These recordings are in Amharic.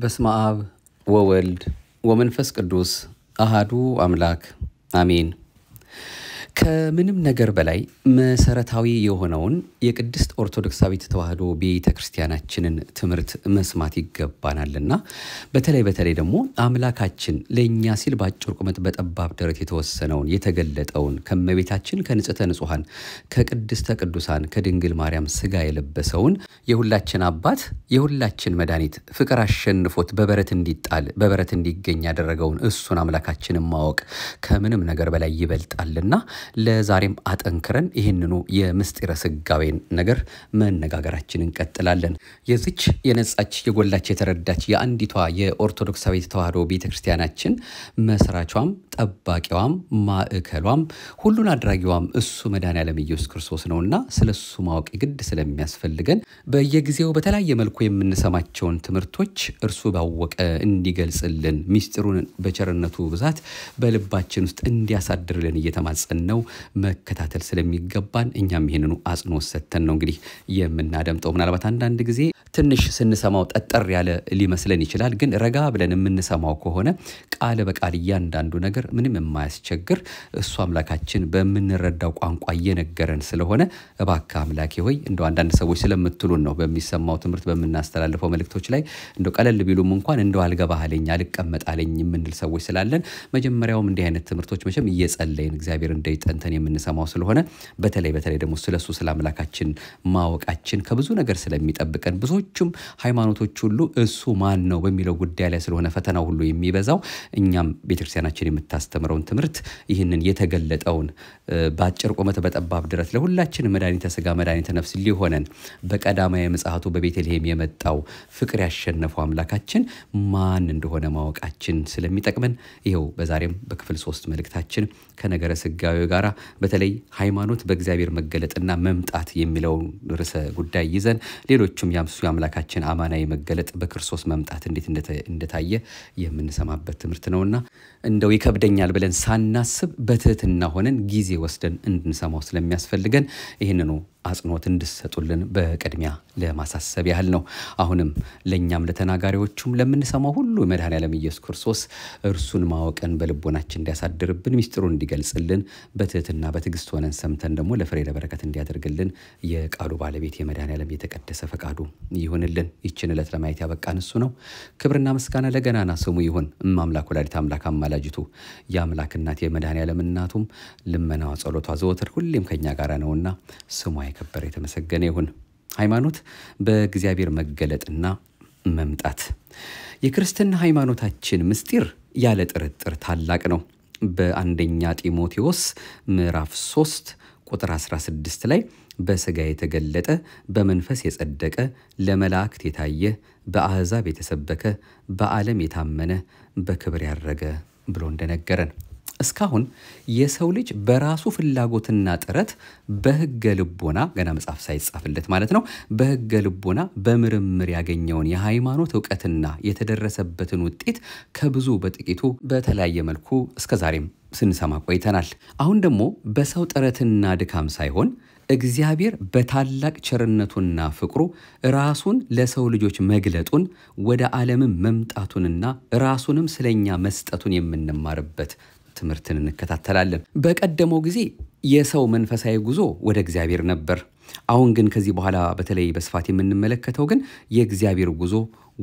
በስመ አብ ወወልድ ወመንፈስ ቅዱስ አሃዱ አምላክ አሜን። ከምንም ነገር በላይ መሰረታዊ የሆነውን የቅድስት ኦርቶዶክሳዊት ተዋህዶ ቤተ ክርስቲያናችንን ትምህርት መስማት ይገባናልና በተለይ በተለይ ደግሞ አምላካችን ለእኛ ሲል በአጭር ቁመት በጠባብ ደረት የተወሰነውን የተገለጠውን ከመቤታችን ከንጽተ ንጹሐን ከቅድስተ ቅዱሳን ከድንግል ማርያም ስጋ የለበሰውን የሁላችን አባት የሁላችን መድኃኒት ፍቅር አሸንፎት በበረት እንዲጣል በበረት እንዲገኝ ያደረገውን እሱን አምላካችንን ማወቅ ከምንም ነገር በላይ ይበልጣልና ለዛሬም አጠንክረን ይህንኑ የምስጢረ ስጋዌን ነገር መነጋገራችን እንቀጥላለን። የዚች የነጻች የጎላች የተረዳች የአንዲቷ የኦርቶዶክሳዊት ተዋህዶ ቤተክርስቲያናችን መስራቿም ጠባቂዋም ማዕከሏም ሁሉን አድራጊዋም እሱ መድኃኔዓለም ኢየሱስ ክርስቶስ ነውና ስለ እሱ ማወቅ ግድ ስለሚያስፈልገን በየጊዜው በተለያየ መልኩ የምንሰማቸውን ትምህርቶች እርሱ ባወቀ እንዲገልጽልን ሚስጢሩን በቸርነቱ ብዛት በልባችን ውስጥ እንዲያሳድርልን እየተማጸን ነው መከታተል ስለሚገባን እኛም ይህንኑ አጽንኦት ሰጥተን ነው እንግዲህ የምናደምጠው። ምናልባት አንዳንድ ጊዜ ትንሽ ስንሰማው ጠጠር ያለ ሊመስለን ይችላል። ግን ረጋ ብለን የምንሰማው ከሆነ ቃል በቃል እያንዳንዱ ነገር ነገር ምንም የማያስቸግር እሱ አምላካችን በምንረዳው ቋንቋ እየነገረን ስለሆነ እባክህ አምላኬ ሆይ እንደ አንዳንድ ሰዎች ስለምትሉን ነው በሚሰማው ትምህርት በምናስተላልፈው መልእክቶች ላይ እንደ ቀለል ቢሉም እንኳን እንደ አልገባህ አለኝ የምንል ሰዎች ስላለን መጀመሪያውም እንዲህ አይነት ትምህርቶች መቼም እየጸለይን እግዚአብሔር እንዳይጠንተን የምንሰማው ስለሆነ በተለይ በተለይ ደግሞ ስለሱ ስለ አምላካችን ማወቃችን ከብዙ ነገር ስለሚጠብቀን ብዙዎቹም ሃይማኖቶች ሁሉ እሱ ማን ነው በሚለው ጉዳይ ላይ ስለሆነ ፈተናው ሁሉ የሚበዛው እኛም ቤተክርስቲያናችን የምታ የምታስተምረውን ትምህርት ይህንን የተገለጠውን በአጭር ቁመት በጠባብ ድረት ለሁላችን መድኃኒተ ስጋ መድኃኒተ ነፍስ ሊሆነን በቀዳማዊ ምጽአቱ በቤተልሔም የመጣው ፍቅር ያሸነፈው አምላካችን ማን እንደሆነ ማወቃችን ስለሚጠቅመን ይኸው በዛሬም በክፍል ሶስት መልእክታችን ከነገረ ስጋዊ ጋር በተለይ ሃይማኖት በእግዚአብሔር መገለጥና መምጣት የሚለውን ርዕሰ ጉዳይ ይዘን ሌሎቹም ያምሱ የአምላካችን አማናዊ መገለጥ በክርስቶስ መምጣት እንዴት እንደታየ የምንሰማበት ትምህርት ነውና እንደው ይከብደኛል ብለን ሳናስብ በትህትና ሆነን ጊዜ ወስደን እንድንሰማው ስለሚያስፈልገን ይህንኑ አጽንኦት እንድሰጡልን በቅድሚያ ለማሳሰብ ያህል ነው። አሁንም ለእኛም ለተናጋሪዎቹም ለምንሰማው ሁሉ መድኃኔዓለም ኢየሱስ ክርስቶስ እርሱን ማወቅን በልቦናችን እንዲያሳድርብን ሚስጢሩን እንዲገልጽልን በትህትና በትዕግስት ሆነን ሰምተን ደግሞ ለፍሬ ለበረከት እንዲያደርግልን የቃሉ ባለቤት የመድኃኔዓለም የተቀደሰ ፈቃዱ ይሁንልን። ይችን ዕለት ለማየት ያበቃን እሱ ነው። ክብርና ምስጋና ለገናና ስሙ ይሁን። እማምላክ ወላዲት አምላክ አማላጅቱ የአምላክ እናት የመድኃኔዓለም እናቱም ልመናዋ፣ ጸሎቷ ዘወትር ሁሌም ከኛ ጋር ነውና ስሟ የከበረ የተመሰገነ ይሁን። ሃይማኖት በእግዚአብሔር መገለጥና መምጣት የክርስትና ሃይማኖታችን ምስጢር ያለ ጥርጥር ታላቅ ነው። በአንደኛ ጢሞቴዎስ ምዕራፍ 3 ቁጥር 16 ላይ በሥጋ የተገለጠ በመንፈስ የጸደቀ ለመላእክት የታየ በአሕዛብ የተሰበከ በዓለም የታመነ በክብር ያረገ ብሎ እንደነገረን እስካሁን የሰው ልጅ በራሱ ፍላጎትና ጥረት በህገ ልቦና ገና መጽሐፍ ሳይጻፍለት ማለት ነው በህገ ልቦና በምርምር ያገኘውን የሃይማኖት እውቀትና የተደረሰበትን ውጤት ከብዙ በጥቂቱ በተለያየ መልኩ እስከዛሬም ስንሰማ ቆይተናል። አሁን ደግሞ በሰው ጥረትና ድካም ሳይሆን እግዚአብሔር በታላቅ ቸርነቱና ፍቅሩ ራሱን ለሰው ልጆች መግለጡን ወደ ዓለምም መምጣቱንና ራሱንም ስለኛ መስጠቱን የምንማርበት ትምህርትን እንከታተላለን። በቀደመው ጊዜ የሰው መንፈሳዊ ጉዞ ወደ እግዚአብሔር ነበር። አሁን ግን ከዚህ በኋላ በተለይ በስፋት የምንመለከተው ግን የእግዚአብሔር ጉዞ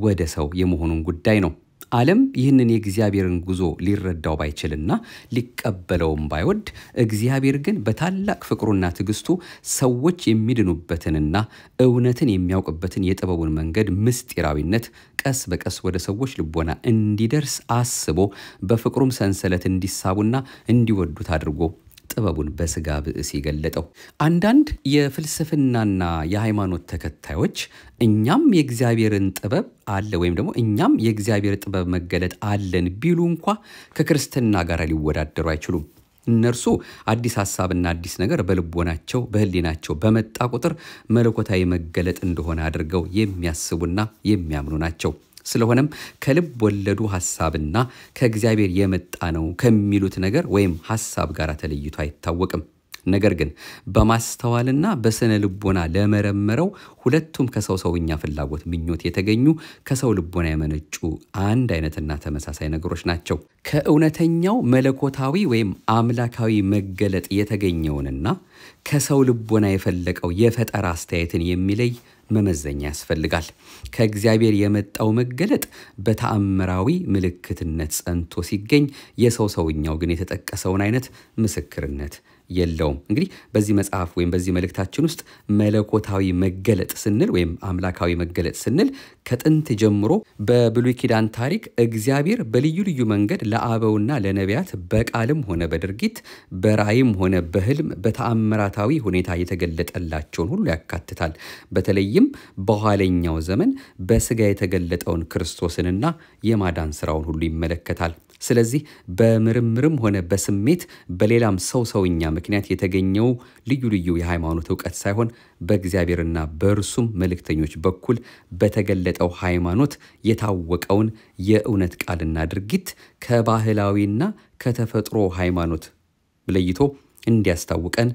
ወደ ሰው የመሆኑን ጉዳይ ነው። ዓለም ይህንን የእግዚአብሔርን ጉዞ ሊረዳው ባይችልና ሊቀበለውም ባይወድ እግዚአብሔር ግን በታላቅ ፍቅሩና ትዕግስቱ ሰዎች የሚድኑበትንና እውነትን የሚያውቅበትን የጥበቡን መንገድ ምስጢራዊነት ቀስ በቀስ ወደ ሰዎች ልቦና እንዲደርስ አስቦ በፍቅሩም ሰንሰለት እንዲሳቡና እንዲወዱት አድርጎ ጥበቡን በስጋ ብእስ የገለጠው። አንዳንድ የፍልስፍናና የሃይማኖት ተከታዮች እኛም የእግዚአብሔርን ጥበብ አለ ወይም ደግሞ እኛም የእግዚአብሔር ጥበብ መገለጥ አለን ቢሉ እንኳ ከክርስትና ጋር ሊወዳደሩ አይችሉም። እነርሱ አዲስ ሀሳብና አዲስ ነገር በልቦናቸው በህሊናቸው በመጣ ቁጥር መለኮታዊ መገለጥ እንደሆነ አድርገው የሚያስቡና የሚያምኑ ናቸው። ስለሆነም ከልብ ወለዱ ሐሳብና ከእግዚአብሔር የመጣ ነው ከሚሉት ነገር ወይም ሐሳብ ጋር ተለይቶ አይታወቅም። ነገር ግን በማስተዋልና በስነ ልቦና ለመረመረው ሁለቱም ከሰው ሰውኛ ፍላጎት ምኞት የተገኙ ከሰው ልቦና የመነጩ አንድ አይነትና ተመሳሳይ ነገሮች ናቸው። ከእውነተኛው መለኮታዊ ወይም አምላካዊ መገለጥ የተገኘውንና ከሰው ልቦና የፈለቀው የፈጠራ አስተያየትን የሚለይ መመዘኛ ያስፈልጋል። ከእግዚአብሔር የመጣው መገለጥ በተአምራዊ ምልክትነት ጸንቶ ሲገኝ፣ የሰው ሰውኛው ግን የተጠቀሰውን አይነት ምስክርነት የለውም። እንግዲህ በዚህ መጽሐፍ ወይም በዚህ መልእክታችን ውስጥ መለኮታዊ መገለጥ ስንል ወይም አምላካዊ መገለጥ ስንል ከጥንት ጀምሮ በብሉይ ኪዳን ታሪክ እግዚአብሔር በልዩ ልዩ መንገድ ለአበውና ለነቢያት በቃልም ሆነ በድርጊት በራይም ሆነ በህልም በተአምራታዊ ሁኔታ የተገለጠላቸውን ሁሉ ያካትታል። በተለይም በኋለኛው ዘመን በስጋ የተገለጠውን ክርስቶስንና የማዳን ስራውን ሁሉ ይመለከታል። ስለዚህ በምርምርም ሆነ በስሜት በሌላም ሰው ሰውኛ ምክንያት የተገኘው ልዩ ልዩ የሃይማኖት እውቀት ሳይሆን በእግዚአብሔርና በእርሱም መልእክተኞች በኩል በተገለጠው ሃይማኖት የታወቀውን የእውነት ቃልና ድርጊት ከባህላዊና ከተፈጥሮ ሃይማኖት ለይቶ እንዲያስታውቀን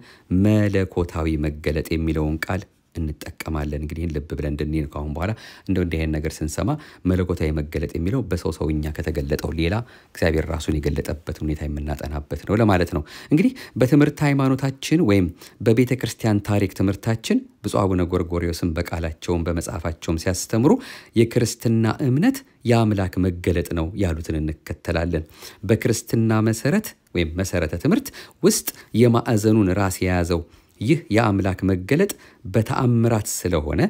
መለኮታዊ መገለጥ የሚለውን ቃል እንጠቀማለን። እንግዲህ ልብ ብለን እንድንሄድ ከአሁን በኋላ እንደው እንዲህ ነገር ስንሰማ መለኮታዊ መገለጥ የሚለው በሰው ሰውኛ ከተገለጠው ሌላ እግዚአብሔር ራሱን የገለጠበት ሁኔታ የምናጠናበት ነው ለማለት ነው። እንግዲህ በትምህርት ሃይማኖታችን ወይም በቤተ ክርስቲያን ታሪክ ትምህርታችን ብፁዕ አቡነ ጎርጎርዮስን በቃላቸውም በመጽሐፋቸውም ሲያስተምሩ የክርስትና እምነት የአምላክ መገለጥ ነው ያሉትን እንከተላለን። በክርስትና መሰረት ወይም መሰረተ ትምህርት ውስጥ የማዕዘኑን ራስ የያዘው ይህ የአምላክ መገለጥ በተአምራት ስለሆነ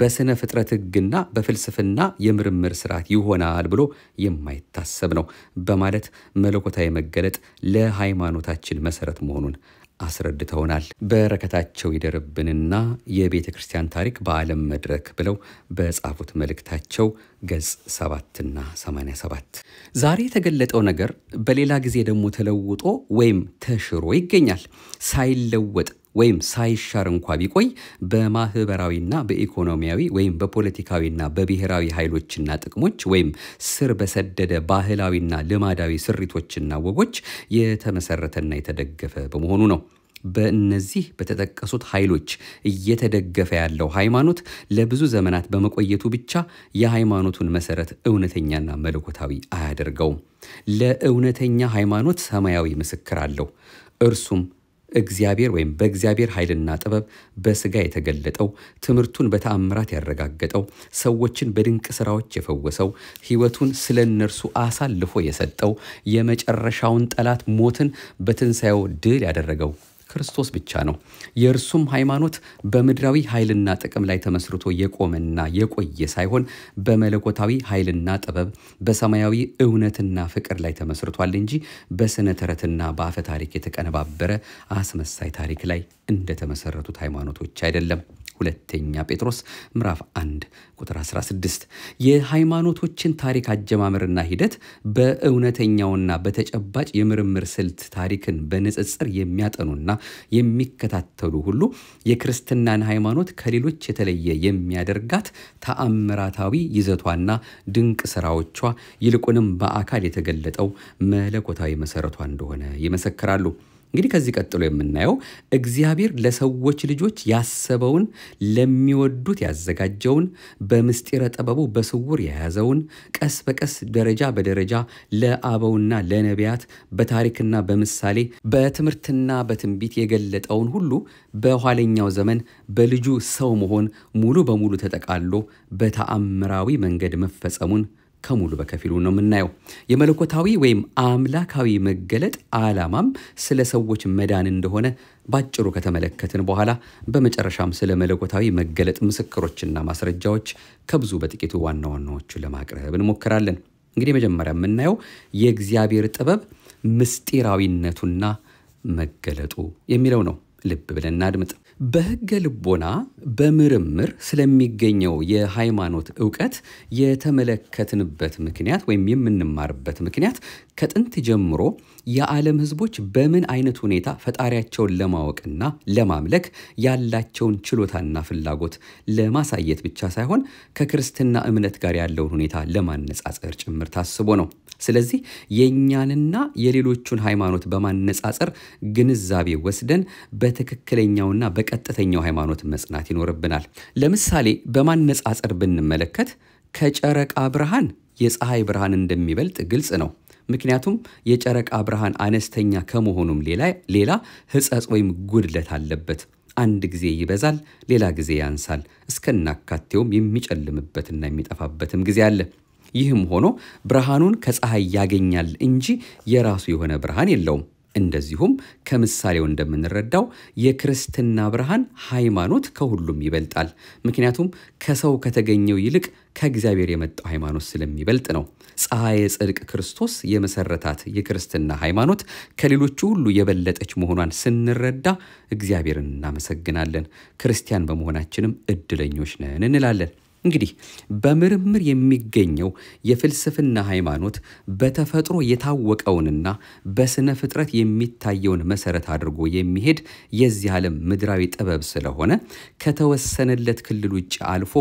በሥነ ፍጥረት ሕግና በፍልስፍና የምርምር ስርዓት ይሆናል ብሎ የማይታሰብ ነው በማለት መለኮታዊ መገለጥ ለሃይማኖታችን መሰረት መሆኑን አስረድተውናል። በረከታቸው ይደርብንና የቤተ ክርስቲያን ታሪክ በዓለም መድረክ ብለው በጻፉት መልእክታቸው ገጽ 7ና 87 ዛሬ የተገለጠው ነገር በሌላ ጊዜ ደግሞ ተለውጦ ወይም ተሽሮ ይገኛል። ሳይለወጥ ወይም ሳይሻር እንኳ ቢቆይ በማህበራዊና በኢኮኖሚያዊ ወይም በፖለቲካዊና በብሔራዊ ኃይሎችና ጥቅሞች ወይም ስር በሰደደ ባህላዊና ልማዳዊ ስሪቶችና ወጎች የተመሰረተና የተደገፈ በመሆኑ ነው። በእነዚህ በተጠቀሱት ኃይሎች እየተደገፈ ያለው ሃይማኖት ለብዙ ዘመናት በመቆየቱ ብቻ የሃይማኖቱን መሰረት እውነተኛና መለኮታዊ አያደርገውም። ለእውነተኛ ሃይማኖት ሰማያዊ ምስክር አለው። እርሱም እግዚአብሔር ወይም በእግዚአብሔር ኃይልና ጥበብ በስጋ የተገለጠው ትምህርቱን በተአምራት ያረጋገጠው ሰዎችን በድንቅ ስራዎች የፈወሰው ህይወቱን ስለ እነርሱ አሳልፎ የሰጠው የመጨረሻውን ጠላት ሞትን በትንሣኤው ድል ያደረገው ክርስቶስ ብቻ ነው። የእርሱም ሃይማኖት በምድራዊ ኃይልና ጥቅም ላይ ተመስርቶ የቆመና የቆየ ሳይሆን በመለኮታዊ ኃይልና ጥበብ፣ በሰማያዊ እውነትና ፍቅር ላይ ተመስርቷል እንጂ በስነ ተረትና በአፈ ታሪክ የተቀነባበረ አስመሳይ ታሪክ ላይ እንደተመሰረቱት ሃይማኖቶች አይደለም። ሁለተኛ ጴጥሮስ ምዕራፍ 1 ቁጥር 16 የሃይማኖቶችን ታሪክ አጀማመርና ሂደት በእውነተኛውና በተጨባጭ የምርምር ስልት ታሪክን በንጽጽር የሚያጠኑና የሚከታተሉ ሁሉ የክርስትናን ሃይማኖት ከሌሎች የተለየ የሚያደርጋት ተአምራታዊ ይዘቷና ድንቅ ስራዎቿ ይልቁንም በአካል የተገለጠው መለኮታዊ መሰረቷ እንደሆነ ይመሰክራሉ። እንግዲህ ከዚህ ቀጥሎ የምናየው እግዚአብሔር ለሰዎች ልጆች ያሰበውን ለሚወዱት ያዘጋጀውን በምስጢረ ጥበቡ በስውር የያዘውን ቀስ በቀስ ደረጃ በደረጃ ለአበውና ለነቢያት በታሪክና በምሳሌ በትምህርትና በትንቢት የገለጠውን ሁሉ በኋለኛው ዘመን በልጁ ሰው መሆን ሙሉ በሙሉ ተጠቃሎ በተአምራዊ መንገድ መፈጸሙን ከሙሉ በከፊሉ ነው የምናየው። የመለኮታዊ ወይም አምላካዊ መገለጥ አላማም ስለ ሰዎች መዳን እንደሆነ ባጭሩ ከተመለከትን በኋላ በመጨረሻም ስለ መለኮታዊ መገለጥ ምስክሮችና ማስረጃዎች ከብዙ በጥቂቱ ዋና ዋናዎቹ ለማቅረብ እንሞክራለን። እንግዲህ መጀመሪያ የምናየው የእግዚአብሔር ጥበብ ምስጢራዊነቱና መገለጡ የሚለው ነው። ልብ ብለን እናድምጥ። በህገ ልቦና በምርምር ስለሚገኘው የሃይማኖት እውቀት የተመለከትንበት ምክንያት ወይም የምንማርበት ምክንያት ከጥንት ጀምሮ የዓለም ህዝቦች በምን አይነት ሁኔታ ፈጣሪያቸውን ለማወቅና ለማምለክ ያላቸውን ችሎታና ፍላጎት ለማሳየት ብቻ ሳይሆን ከክርስትና እምነት ጋር ያለውን ሁኔታ ለማነጻጸር ጭምር ታስቦ ነው። ስለዚህ የእኛንና የሌሎቹን ሃይማኖት በማነጻጸር ግንዛቤ ወስደን በትክክለኛውና በ በቀጥተኛው ሃይማኖት መጽናት ይኖርብናል። ለምሳሌ በማነጻጸር ብንመለከት ከጨረቃ ብርሃን የፀሐይ ብርሃን እንደሚበልጥ ግልጽ ነው። ምክንያቱም የጨረቃ ብርሃን አነስተኛ ከመሆኑም ሌላ ህጸጽ ወይም ጉድለት አለበት። አንድ ጊዜ ይበዛል፣ ሌላ ጊዜ ያንሳል። እስከናካቴውም የሚጨልምበትና የሚጠፋበትም ጊዜ አለ። ይህም ሆኖ ብርሃኑን ከፀሐይ ያገኛል እንጂ የራሱ የሆነ ብርሃን የለውም። እንደዚሁም ከምሳሌው እንደምንረዳው የክርስትና ብርሃን ሃይማኖት ከሁሉም ይበልጣል። ምክንያቱም ከሰው ከተገኘው ይልቅ ከእግዚአብሔር የመጣው ሃይማኖት ስለሚበልጥ ነው። ፀሐየ ጽድቅ ክርስቶስ የመሰረታት የክርስትና ሃይማኖት ከሌሎቹ ሁሉ የበለጠች መሆኗን ስንረዳ እግዚአብሔርን እናመሰግናለን። ክርስቲያን በመሆናችንም እድለኞች ነን እንላለን። እንግዲህ በምርምር የሚገኘው የፍልስፍና ሃይማኖት በተፈጥሮ የታወቀውንና በስነ ፍጥረት የሚታየውን መሰረት አድርጎ የሚሄድ የዚህ ዓለም ምድራዊ ጥበብ ስለሆነ ከተወሰነለት ክልል ውጭ አልፎ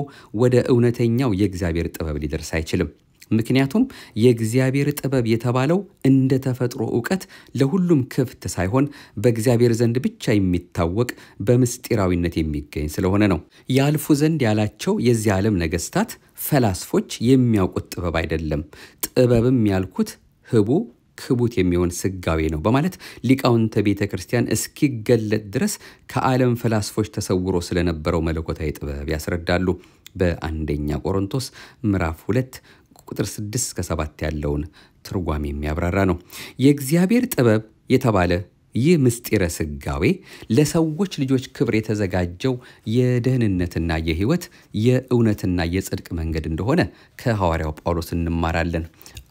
ወደ እውነተኛው የእግዚአብሔር ጥበብ ሊደርስ አይችልም። ምክንያቱም የእግዚአብሔር ጥበብ የተባለው እንደ ተፈጥሮ እውቀት ለሁሉም ክፍት ሳይሆን በእግዚአብሔር ዘንድ ብቻ የሚታወቅ በምስጢራዊነት የሚገኝ ስለሆነ ነው። ያልፉ ዘንድ ያላቸው የዚህ ዓለም ነገስታት ፈላስፎች የሚያውቁት ጥበብ አይደለም። ጥበብም ያልኩት ህቡ ክቡት የሚሆን ስጋዌ ነው በማለት ሊቃውንተ ቤተ ክርስቲያን እስኪገለጥ ድረስ ከዓለም ፈላስፎች ተሰውሮ ስለነበረው መለኮታዊ ጥበብ ያስረዳሉ። በአንደኛ ቆሮንቶስ ምዕራፍ 2 ቁጥር 6 እስከ 7 ያለውን ትርጓሜ የሚያብራራ ነው። የእግዚአብሔር ጥበብ የተባለ ይህ ምስጢረ ስጋዌ ለሰዎች ልጆች ክብር የተዘጋጀው የደህንነትና የህይወት የእውነትና የጽድቅ መንገድ እንደሆነ ከሐዋርያው ጳውሎስ እንማራለን።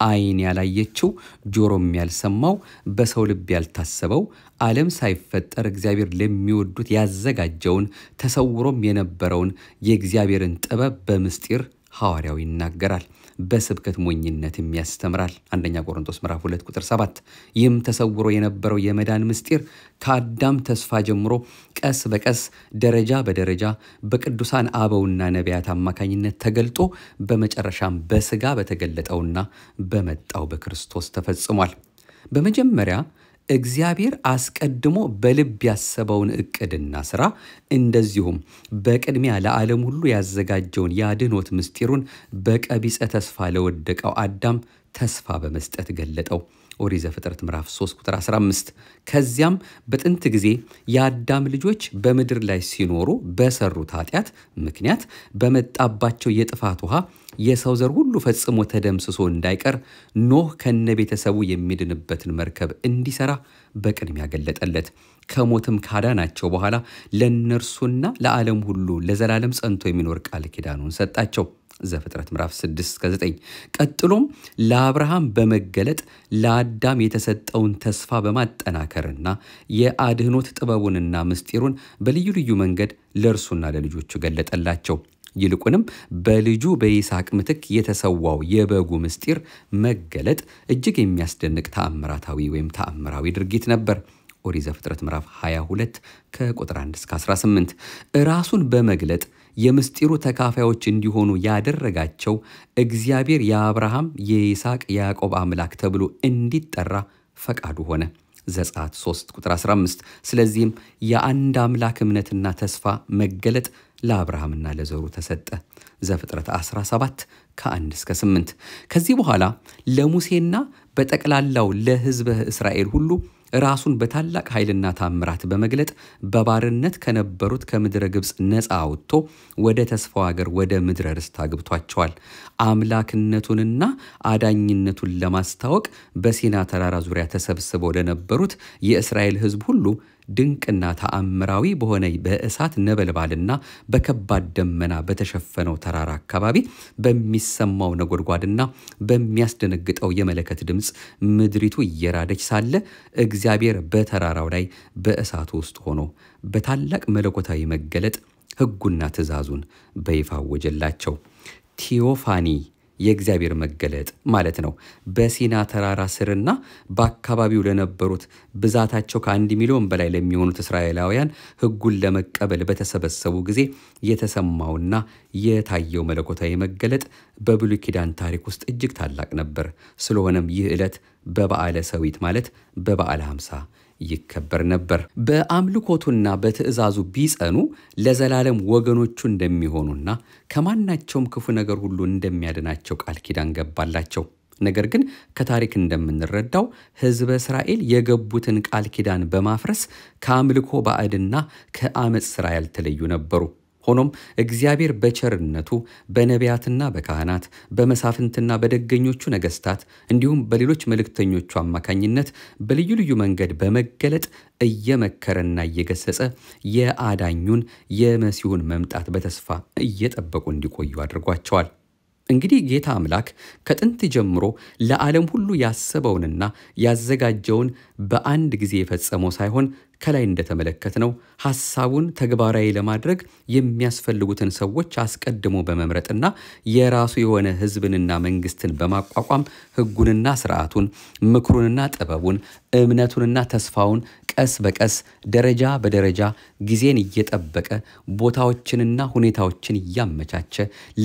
ዓይን ያላየችው ጆሮም ያልሰማው በሰው ልብ ያልታሰበው ዓለም ሳይፈጠር እግዚአብሔር ለሚወዱት ያዘጋጀውን ተሰውሮም የነበረውን የእግዚአብሔርን ጥበብ በምስጢር ሐዋርያው ይናገራል። በስብከት ሞኝነትም ያስተምራል። አንደኛ ቆሮንቶስ ምዕራፍ 2 ቁጥር 7። ይህም ተሰውሮ የነበረው የመዳን ምስጢር ከአዳም ተስፋ ጀምሮ ቀስ በቀስ ደረጃ በደረጃ በቅዱሳን አበውና ነቢያት አማካኝነት ተገልጦ በመጨረሻም በስጋ በተገለጠውና በመጣው በክርስቶስ ተፈጽሟል። በመጀመሪያ እግዚአብሔር አስቀድሞ በልብ ያሰበውን እቅድና ስራ እንደዚሁም በቅድሚያ ለዓለም ሁሉ ያዘጋጀውን የአድኖት ምስጢሩን በቀቢጸ ተስፋ ለወደቀው አዳም ተስፋ በመስጠት ገለጠው። ኦሪት ዘፍጥረት ምዕራፍ 3 ቁጥር 15 ከዚያም በጥንት ጊዜ የአዳም ልጆች በምድር ላይ ሲኖሩ በሰሩት ኃጢአት ምክንያት በመጣባቸው የጥፋት ውሃ የሰው ዘር ሁሉ ፈጽሞ ተደምስሶ እንዳይቀር ኖህ ከነ ቤተሰቡ የሚድንበትን መርከብ እንዲሰራ በቅድሚያ ገለጠለት። ከሞትም ካዳናቸው በኋላ ለእነርሱና ለዓለም ሁሉ ለዘላለም ጸንቶ የሚኖር ቃል ኪዳኑን ሰጣቸው። ዘፍጥረት ምዕራፍ 6 እስከ 9። ቀጥሎም ለአብርሃም በመገለጥ ለአዳም የተሰጠውን ተስፋ በማጠናከርና የአድህኖት ጥበቡንና ምስጢሩን በልዩ ልዩ መንገድ ለእርሱና ለልጆቹ ገለጠላቸው። ይልቁንም በልጁ በይስሐቅ ምትክ የተሰዋው የበጉ ምስጢር መገለጥ እጅግ የሚያስደንቅ ተአምራታዊ ወይም ተአምራዊ ድርጊት ነበር። ኦሪት ዘፍጥረት ምዕራፍ 22 ከቁጥር 1 እስከ 18 ራሱን በመግለጥ የምስጢሩ ተካፋዮች እንዲሆኑ ያደረጋቸው እግዚአብሔር የአብርሃም የይስሐቅ የያዕቆብ አምላክ ተብሎ እንዲጠራ ፈቃዱ ሆነ። ዘጸአት 3 ቁጥር 15። ስለዚህም የአንድ አምላክ እምነትና ተስፋ መገለጥ ለአብርሃምና ለዘሩ ተሰጠ። ዘፍጥረት 17 ከ1 እስከ 8። ከዚህ በኋላ ለሙሴና በጠቅላላው ለሕዝበ እስራኤል ሁሉ ራሱን በታላቅ ኃይልና ታምራት በመግለጥ በባርነት ከነበሩት ከምድረ ግብፅ ነፃ አውጥቶ ወደ ተስፋው ሀገር ወደ ምድረ ርስት አግብቷቸዋል። አምላክነቱንና አዳኝነቱን ለማስታወቅ በሲና ተራራ ዙሪያ ተሰብስበው ለነበሩት የእስራኤል ሕዝብ ሁሉ ድንቅና ተአምራዊ በሆነ በእሳት ነበልባልና በከባድ ደመና በተሸፈነው ተራራ አካባቢ በሚሰማው ነጎድጓድና በሚያስደነግጠው የመለከት ድምፅ ምድሪቱ እየራደች ሳለ እግዚአብሔር በተራራው ላይ በእሳቱ ውስጥ ሆኖ በታላቅ መለኮታዊ መገለጥ ሕጉና ትእዛዙን በይፋ አወጀላቸው። ቲዮፋኒ የእግዚአብሔር መገለጥ ማለት ነው። በሲና ተራራ ስርና በአካባቢው ለነበሩት ብዛታቸው ከአንድ ሚሊዮን በላይ ለሚሆኑት እስራኤላውያን ሕጉን ለመቀበል በተሰበሰቡ ጊዜ የተሰማውና የታየው መለኮታዊ መገለጥ በብሉይ ኪዳን ታሪክ ውስጥ እጅግ ታላቅ ነበር። ስለሆነም ይህ ዕለት በበዓለ ሰዊት ማለት በበዓለ ሃምሳ ይከበር ነበር። በአምልኮቱና በትእዛዙ ቢጸኑ ለዘላለም ወገኖቹ እንደሚሆኑና ከማናቸውም ክፉ ነገር ሁሉ እንደሚያድናቸው ቃል ኪዳን ገባላቸው። ነገር ግን ከታሪክ እንደምንረዳው ሕዝበ እስራኤል የገቡትን ቃል ኪዳን በማፍረስ ከአምልኮ ባዕድና ከአመፅ ስራ ያልተለዩ ነበሩ። ሆኖም እግዚአብሔር በቸርነቱ በነቢያትና በካህናት በመሳፍንትና በደገኞቹ ነገስታት እንዲሁም በሌሎች መልእክተኞቹ አማካኝነት በልዩ ልዩ መንገድ በመገለጥ እየመከረና እየገሰጸ የአዳኙን የመሲሁን መምጣት በተስፋ እየጠበቁ እንዲቆዩ አድርጓቸዋል። እንግዲህ ጌታ አምላክ ከጥንት ጀምሮ ለዓለም ሁሉ ያሰበውንና ያዘጋጀውን በአንድ ጊዜ የፈጸመው ሳይሆን ከላይ እንደተመለከትነው ሐሳቡን ተግባራዊ ለማድረግ የሚያስፈልጉትን ሰዎች አስቀድሞ በመምረጥና የራሱ የሆነ ሕዝብንና መንግስትን በማቋቋም ሕጉንና ስርዓቱን፣ ምክሩንና ጥበቡን፣ እምነቱንና ተስፋውን ቀስ በቀስ ደረጃ በደረጃ ጊዜን እየጠበቀ ቦታዎችንና ሁኔታዎችን እያመቻቸ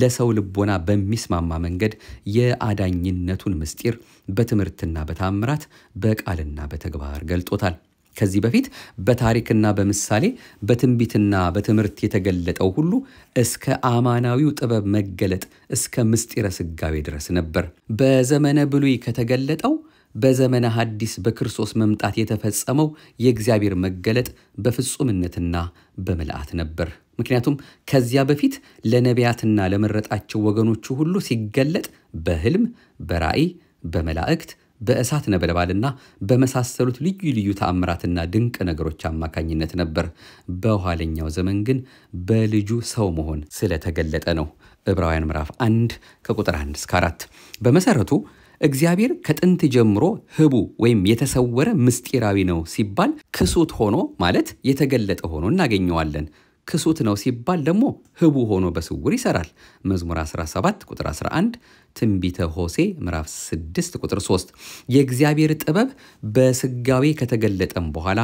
ለሰው ልቦና በሚስማማ መንገድ የአዳኝነቱን ምስጢር በትምህርትና በታምራት በቃልና በተግባር ገልጦታል። ከዚህ በፊት በታሪክና በምሳሌ በትንቢትና በትምህርት የተገለጠው ሁሉ እስከ አማናዊው ጥበብ መገለጥ እስከ ምስጢረ ስጋዌ ድረስ ነበር። በዘመነ ብሉይ ከተገለጠው በዘመነ ሐዲስ በክርስቶስ መምጣት የተፈጸመው የእግዚአብሔር መገለጥ በፍጹምነትና በምልአት ነበር። ምክንያቱም ከዚያ በፊት ለነቢያትና ለመረጣቸው ወገኖቹ ሁሉ ሲገለጥ በህልም፣ በራእይ፣ በመላእክት በእሳት ነበልባልና በመሳሰሉት ልዩ ልዩ ተአምራትና ድንቅ ነገሮች አማካኝነት ነበር። በኋለኛው ዘመን ግን በልጁ ሰው መሆን ስለተገለጠ ነው። ዕብራውያን ምዕራፍ 1 ከቁጥር 1 እስከ 4 በመሰረቱ እግዚአብሔር ከጥንት ጀምሮ ህቡ ወይም የተሰወረ ምስጢራዊ ነው ሲባል ክሱት ሆኖ ማለት የተገለጠ ሆኖ እናገኘዋለን። ክሱት ነው ሲባል ደግሞ ህቡ ሆኖ በስውር ይሰራል። መዝሙር 17 ቁጥር 11፣ ትንቢተ ሆሴ ምዕራፍ 6 ቁጥር 3። የእግዚአብሔር ጥበብ በስጋዌ ከተገለጠም በኋላ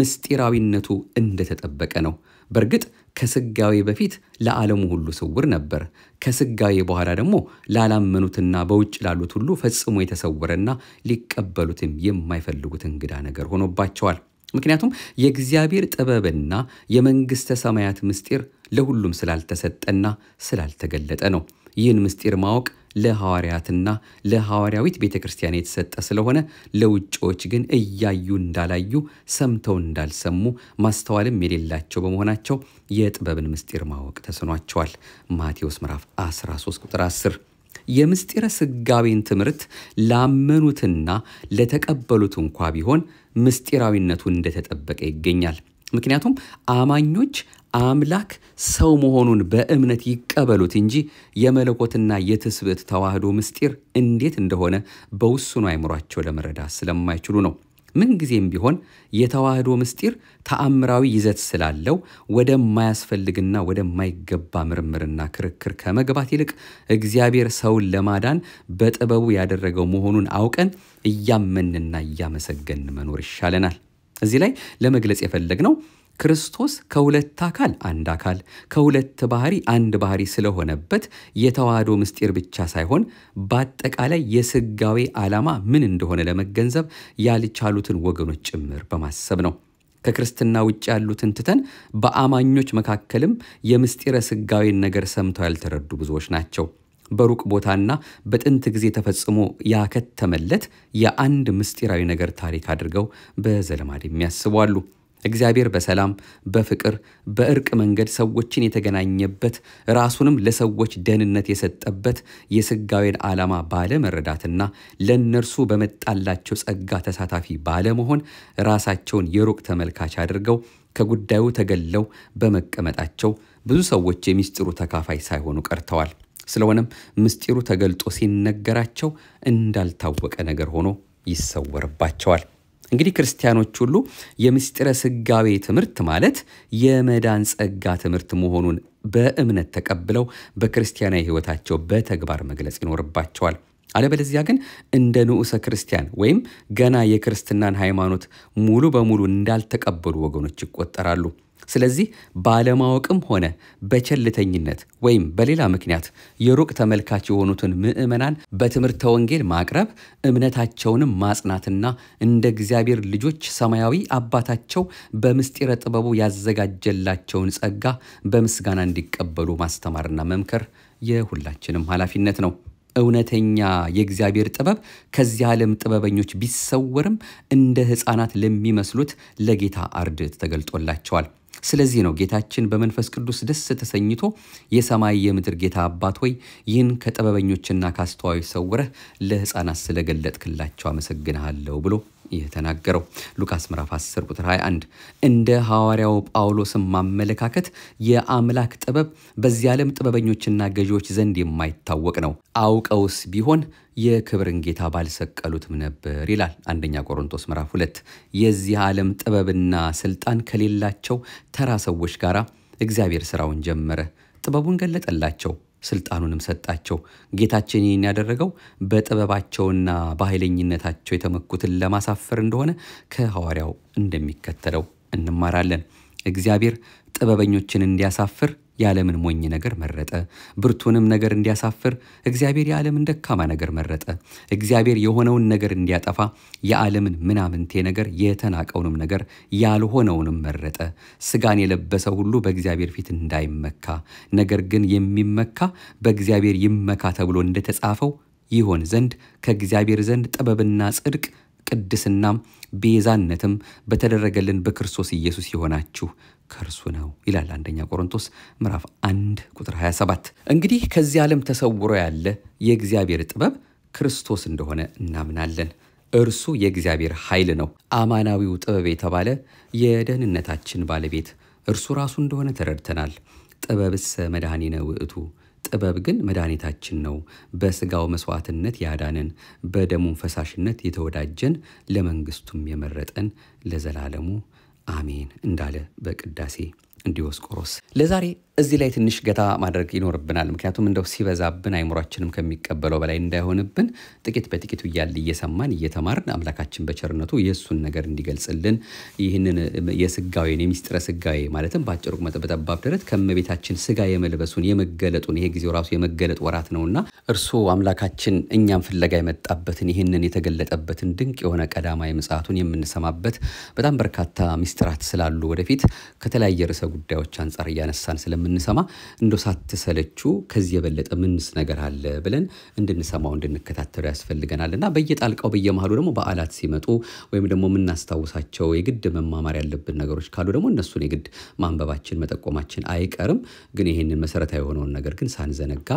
ምስጢራዊነቱ እንደተጠበቀ ነው። በእርግጥ ከስጋዌ በፊት ለዓለሙ ሁሉ ስውር ነበር። ከስጋዌ በኋላ ደግሞ ላላመኑትና በውጭ ላሉት ሁሉ ፈጽሞ የተሰወረና ሊቀበሉትም የማይፈልጉት እንግዳ ነገር ሆኖባቸዋል። ምክንያቱም የእግዚአብሔር ጥበብና የመንግሥተ ሰማያት ምስጢር ለሁሉም ስላልተሰጠና ስላልተገለጠ ነው። ይህን ምስጢር ማወቅ ለሐዋርያትና ለሐዋርያዊት ቤተ ክርስቲያን የተሰጠ ስለሆነ ለውጭዎች ግን እያዩ እንዳላዩ ሰምተው እንዳልሰሙ ማስተዋልም የሌላቸው በመሆናቸው የጥበብን ምስጢር ማወቅ ተስኗቸዋል። ማቴዎስ ምዕራፍ 13 ቁጥር 10 የምስጢረ ስጋቤን ትምህርት ላመኑትና ለተቀበሉት እንኳ ቢሆን ምስጢራዊነቱ እንደተጠበቀ ይገኛል። ምክንያቱም አማኞች አምላክ ሰው መሆኑን በእምነት ይቀበሉት እንጂ የመለኮትና የትስብእት ተዋህዶ ምስጢር እንዴት እንደሆነ በውሱኑ አይምሯቸው ለመረዳት ስለማይችሉ ነው። ምንጊዜም ቢሆን የተዋህዶ ምስጢር ተአምራዊ ይዘት ስላለው ወደማያስፈልግና ወደማይገባ ምርምርና ክርክር ከመግባት ይልቅ እግዚአብሔር ሰውን ለማዳን በጥበቡ ያደረገው መሆኑን አውቀን እያመንና እያመሰገን መኖር ይሻለናል። እዚህ ላይ ለመግለጽ የፈለግ ነው ክርስቶስ ከሁለት አካል አንድ አካል ከሁለት ባህሪ አንድ ባህሪ ስለሆነበት የተዋህዶ ምስጢር ብቻ ሳይሆን በአጠቃላይ የስጋዊ ዓላማ ምን እንደሆነ ለመገንዘብ ያልቻሉትን ወገኖች ጭምር በማሰብ ነው። ከክርስትና ውጭ ያሉትን ትተን በአማኞች መካከልም የምስጢረ ስጋዊን ነገር ሰምተው ያልተረዱ ብዙዎች ናቸው። በሩቅ ቦታና በጥንት ጊዜ ተፈጽሞ ያከተመለት የአንድ ምስጢራዊ ነገር ታሪክ አድርገው በዘለማድ የሚያስቧሉ። እግዚአብሔር በሰላም በፍቅር በእርቅ መንገድ ሰዎችን የተገናኘበት ራሱንም ለሰዎች ደህንነት የሰጠበት የስጋዌን ዓላማ ባለመረዳትና ለእነርሱ በመጣላቸው ጸጋ ተሳታፊ ባለመሆን ራሳቸውን የሩቅ ተመልካች አድርገው ከጉዳዩ ተገለው በመቀመጣቸው ብዙ ሰዎች የሚስጢሩ ተካፋይ ሳይሆኑ ቀርተዋል። ስለሆነም ምስጢሩ ተገልጦ ሲነገራቸው እንዳልታወቀ ነገር ሆኖ ይሰወርባቸዋል። እንግዲህ ክርስቲያኖች ሁሉ የምስጢረ ስጋዌ ትምህርት ማለት የመዳን ጸጋ ትምህርት መሆኑን በእምነት ተቀብለው በክርስቲያናዊ ሕይወታቸው በተግባር መግለጽ ይኖርባቸዋል። አለበለዚያ ግን እንደ ንዑሰ ክርስቲያን ወይም ገና የክርስትናን ሃይማኖት ሙሉ በሙሉ እንዳልተቀበሉ ወገኖች ይቆጠራሉ። ስለዚህ ባለማወቅም ሆነ በቸልተኝነት ወይም በሌላ ምክንያት የሩቅ ተመልካች የሆኑትን ምዕመናን በትምህርተ ወንጌል ማቅረብ እምነታቸውንም ማጽናትና እንደ እግዚአብሔር ልጆች ሰማያዊ አባታቸው በምስጢረ ጥበቡ ያዘጋጀላቸውን ጸጋ በምስጋና እንዲቀበሉ ማስተማርና መምከር የሁላችንም ኃላፊነት ነው። እውነተኛ የእግዚአብሔር ጥበብ ከዚህ ዓለም ጥበበኞች ቢሰወርም እንደ ሕፃናት ለሚመስሉት ለጌታ አርድእት ተገልጦላቸዋል። ስለዚህ ነው ጌታችን በመንፈስ ቅዱስ ደስ ተሰኝቶ የሰማይ የምድር ጌታ አባት ሆይ ይህን ከጥበበኞችና ከአስተዋዮች ሰውረህ ለሕፃናት ስለገለጥክላቸው አመሰግንሃለሁ ብሎ የተናገረው። ሉቃስ ምዕራፍ 10 ቁጥር 21 እንደ ሐዋርያው ጳውሎስም ማመለካከት የአምላክ ጥበብ በዚህ ዓለም ጥበበኞችና ገዢዎች ዘንድ የማይታወቅ ነው። አውቀውስ ቢሆን የክብርን ጌታ ባልሰቀሉትም ነበር ይላል አንደኛ ቆሮንቶስ ምዕራፍ 2 የዚህ ዓለም ጥበብና ስልጣን ከሌላቸው ተራ ሰዎች ጋር እግዚአብሔር ስራውን ጀመረ፣ ጥበቡን ገለጠላቸው። ስልጣኑንም ሰጣቸው። ጌታችን ይህን ያደረገው በጥበባቸውና በኃይለኝነታቸው የተመኩትን ለማሳፈር እንደሆነ ከሐዋርያው እንደሚከተለው እንማራለን። እግዚአብሔር ጥበበኞችን እንዲያሳፍር የዓለምን ሞኝ ነገር መረጠ፣ ብርቱንም ነገር እንዲያሳፍር እግዚአብሔር የዓለምን ደካማ ነገር መረጠ። እግዚአብሔር የሆነውን ነገር እንዲያጠፋ የዓለምን ምናምንቴ ነገር የተናቀውንም ነገር ያልሆነውንም መረጠ። ስጋን የለበሰ ሁሉ በእግዚአብሔር ፊት እንዳይመካ፣ ነገር ግን የሚመካ በእግዚአብሔር ይመካ ተብሎ እንደተጻፈው ይሆን ዘንድ ከእግዚአብሔር ዘንድ ጥበብና ጽድቅ ቅድስናም ቤዛነትም በተደረገልን በክርስቶስ ኢየሱስ የሆናችሁ ከእርሱ ነው ይላል አንደኛ ቆሮንቶስ ምዕራፍ 1 ቁጥር 27። እንግዲህ ከዚህ ዓለም ተሰውሮ ያለ የእግዚአብሔር ጥበብ ክርስቶስ እንደሆነ እናምናለን። እርሱ የእግዚአብሔር ኃይል ነው። አማናዊው ጥበብ የተባለ የደህንነታችን ባለቤት እርሱ ራሱ እንደሆነ ተረድተናል። ጥበብስ መድኃኒነ ውእቱ ጥበብ ግን መድኃኒታችን ነው። በስጋው መስዋዕትነት ያዳንን፣ በደሙም ፈሳሽነት የተወዳጀን፣ ለመንግስቱም የመረጠን ለዘላለሙ አሜን እንዳለ በቅዳሴ እንዲወስቆሮስ ለዛሬ እዚህ ላይ ትንሽ ገታ ማድረግ ይኖርብናል። ምክንያቱም እንደው ሲበዛብን አይምሯችንም ከሚቀበለው በላይ እንዳይሆንብን ጥቂት በጥቂቱ እያል እየሰማን እየተማርን አምላካችን በቸርነቱ የእሱን ነገር እንዲገልጽልን ይህንን የስጋዊን የሚስጥረ ስጋዌ ማለትም በአጭሩ ቁመት በጠባብ ደረት ከእመቤታችን ስጋ የመልበሱን የመገለጡን ይሄ ጊዜው ራሱ የመገለጥ ወራት ነውና እርሱ አምላካችን እኛም ፍለጋ የመጣበትን ይህንን የተገለጠበትን ድንቅ የሆነ ቀዳማዊ ምጽአቱን የምንሰማበት በጣም በርካታ ሚስጥራት ስላሉ ወደፊት ከተለያየ ርዕሰ ጉዳዮች አንጻር እያነሳን ስለም ስለምንሰማ እንደው ሳትሰለችው ከዚህ የበለጠ ምንስ ነገር አለ ብለን እንድንሰማው እንድንከታተሉ ያስፈልገናል እና በየጣልቃው በየመሃሉ ደግሞ በዓላት ሲመጡ ወይም ደግሞ የምናስታውሳቸው የግድ መማማር ያለብን ነገሮች ካሉ ደግሞ እነሱን የግድ ማንበባችን መጠቆማችን አይቀርም። ግን ይህንን መሰረታዊ የሆነውን ነገር ግን ሳንዘነጋ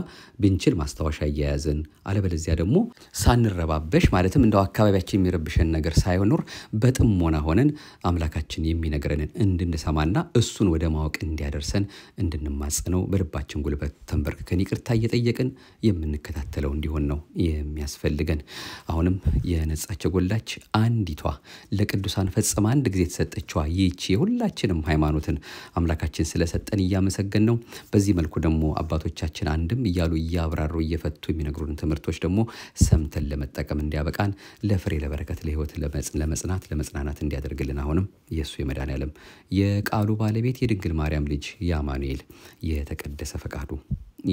ብንችል ማስታወሻ እያያዝን አለበለዚያ ደግሞ ሳንረባበሽ ማለትም እንደው አካባቢያችን የሚረብሸን ነገር ሳይኖር በጥሞና ሆነን አምላካችን የሚነግረንን እንድንሰማና እሱን ወደ ማወቅ እንዲያደርሰን እንድ እንድንማጸነው በልባችን ጉልበት ተንበርክከን ይቅርታ እየጠየቅን የምንከታተለው እንዲሆን ነው የሚያስፈልገን። አሁንም የነጻቸው ጎላች አንዲቷ ለቅዱሳን ፈጽመ አንድ ጊዜ የተሰጠችዋ ይቺ የሁላችንም ሃይማኖትን አምላካችን ስለሰጠን እያመሰገን ነው። በዚህ መልኩ ደግሞ አባቶቻችን አንድም እያሉ እያብራሩ እየፈቱ የሚነግሩን ትምህርቶች ደግሞ ሰምተን ለመጠቀም እንዲያበቃን ለፍሬ ለበረከት ለህይወት ለመጽናት ለመጽናናት እንዲያደርግልን አሁንም የእሱ የመድኃኔዓለም የቃሉ ባለቤት የድንግል ማርያም ልጅ የአማኑኤል የተቀደሰ ፈቃዱ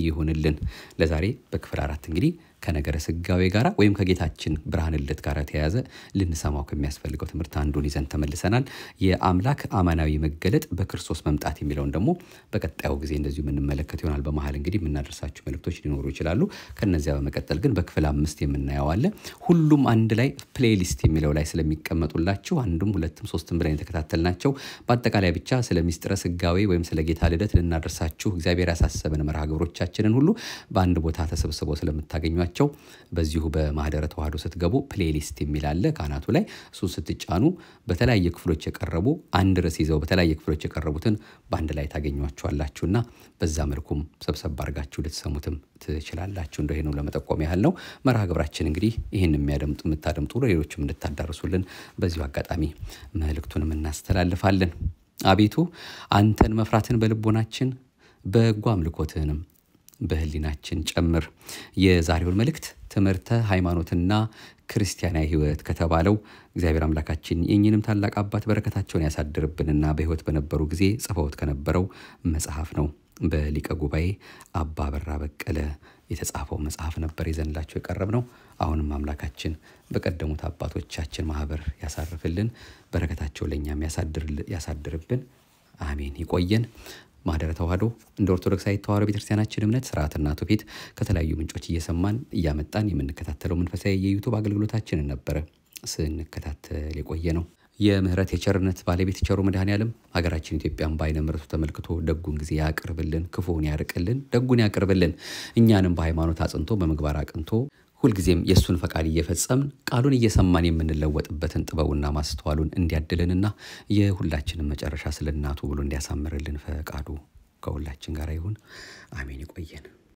ይሁንልን። ለዛሬ በክፍል አራት እንግዲህ ከነገረ ስጋዌ ጋር ወይም ከጌታችን ብርሃን ልደት ጋር ተያያዘ ልንሰማው ከሚያስፈልገው ትምህርት አንዱን ይዘን ተመልሰናል። የአምላክ አማናዊ መገለጥ በክርስቶስ መምጣት የሚለውን ደግሞ በቀጣዩ ጊዜ እንደዚሁ የምንመለከት ይሆናል። በመሀል እንግዲህ የምናደርሳችሁ መልእክቶች ሊኖሩ ይችላሉ። ከነዚያ በመቀጠል ግን በክፍል አምስት የምናየው አለ። ሁሉም አንድ ላይ ፕሌሊስት የሚለው ላይ ስለሚቀመጡላችሁ አንዱም ሁለትም ሶስትም ብለን የተከታተል ናቸው። በአጠቃላይ ብቻ ስለ ሚስጥረ ስጋዌ ወይም ስለ ጌታ ልደት ልናደርሳችሁ እግዚአብሔር ያሳሰበን መርሃ ግብሮቻችንን ሁሉ በአንድ ቦታ ተሰብስበው ስለምታገኟቸው ያላቸው በዚሁ በማህደረ ተዋህዶ ስትገቡ ፕሌሊስት የሚላለ አለ ካናቱ ላይ እሱን ስትጫኑ በተለያየ ክፍሎች የቀረቡ አንድ ርዕስ ይዘው በተለያየ ክፍሎች የቀረቡትን በአንድ ላይ ታገኟቸዋላችሁና በዛ መልኩም ሰብሰብ አድርጋችሁ ልትሰሙትም ትችላላችሁ። እንደ ለመጠቆም ያህል ነው። መርሃ ግብራችን እንግዲህ ይህን የሚያደምጡ የምታደምጡ ለሌሎችም እንድታዳርሱልን በዚሁ አጋጣሚ መልእክቱንም እናስተላልፋለን። አቤቱ አንተን መፍራትን በልቦናችን በጎ አምልኮትህንም በህሊናችን ጨምር። የዛሬውን መልእክት ትምህርተ ሃይማኖትና ክርስቲያናዊ ህይወት ከተባለው እግዚአብሔር አምላካችን የእኝንም ታላቅ አባት በረከታቸውን ያሳድርብንና በህይወት በነበሩ ጊዜ ጽፈውት ከነበረው መጽሐፍ ነው። በሊቀ ጉባኤ አባ በራ በቀለ የተጻፈው መጽሐፍ ነበር ይዘንላቸው የቀረብ ነው። አሁንም አምላካችን በቀደሙት አባቶቻችን ማህበር ያሳርፍልን፣ በረከታቸው ለእኛም ያሳድርብን። አሜን። ይቆየን። ማህደረ ተዋህዶ እንደ ኦርቶዶክሳዊ ተዋህዶ ቤተክርስቲያናችን እምነት ስርዓትና ትውፊት ከተለያዩ ምንጮች እየሰማን እያመጣን የምንከታተለው መንፈሳዊ የዩቱብ አገልግሎታችንን ነበረ ስንከታተል የቆየ ነው። የምህረት የቸርነት ባለቤት ቸሩ መድኃኔ ዓለም ሀገራችን ኢትዮጵያን በአይነ ምረቱ ተመልክቶ ደጉን ጊዜ ያቅርብልን፣ ክፉን ያርቅልን፣ ደጉን ያቅርብልን፣ እኛንም በሃይማኖት አጽንቶ በምግባር አቅንቶ ሁልጊዜም የእሱን ፈቃድ እየፈጸምን ቃሉን እየሰማን የምንለወጥበትን ጥበቡና ማስተዋሉን እንዲያድልንና የሁላችንም መጨረሻ ስለ እናቱ ብሎ እንዲያሳምርልን ፈቃዱ ከሁላችን ጋር ይሁን። አሜን። ይቆየን።